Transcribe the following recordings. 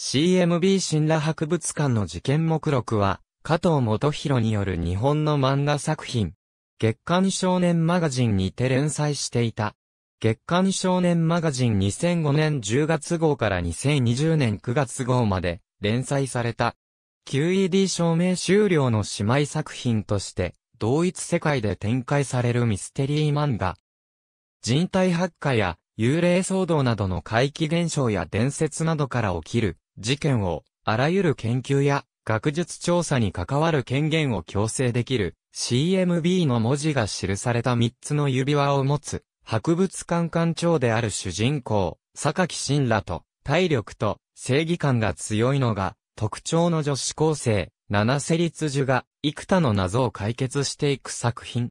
CMB 神羅博物館の事件目録は、加藤元博による日本の漫画作品。月刊少年マガジンにて連載していた。月刊少年マガジン2005年10月号から2020年9月号まで連載された。QED 証明終了の姉妹作品として、同一世界で展開されるミステリー漫画。人体発火や幽霊騒動などの怪奇現象や伝説などから起きる事件をあらゆる研究や学術調査に関わる権限を強制できる CMB の文字が記された3つの指輪を持つ博物館館長である主人公、榊真らと体力と正義感が強いのが特徴の女子高生、七瀬立樹が幾多の謎を解決していく作品。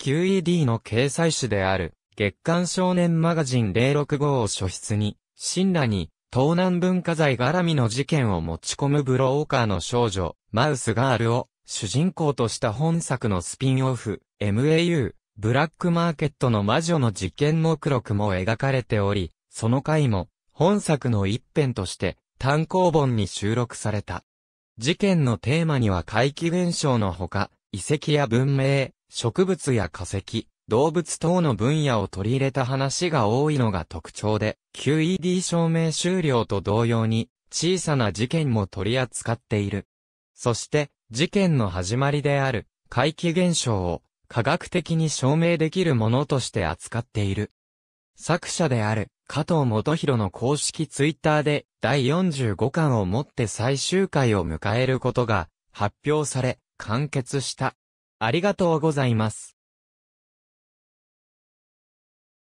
QED の掲載誌である月刊少年マガジン065を初出に、神羅に、東南文化財絡みの事件を持ち込むブローカーの少女、マウスガールを、主人公とした本作のスピンオフ、MAU、ブラックマーケットの魔女の実験目録も描かれており、その回も、本作の一編として、単行本に収録された。事件のテーマには怪奇現象のほか、遺跡や文明、植物や化石、動物等の分野を取り入れた話が多いのが特徴で、QED 証明終了と同様に、小さな事件も取り扱っている。そして、事件の始まりである、怪奇現象を、科学的に証明できるものとして扱っている。作者である、加藤元博の公式ツイッターで、第45巻をもって最終回を迎えることが、発表され、完結した。ありがとうございます。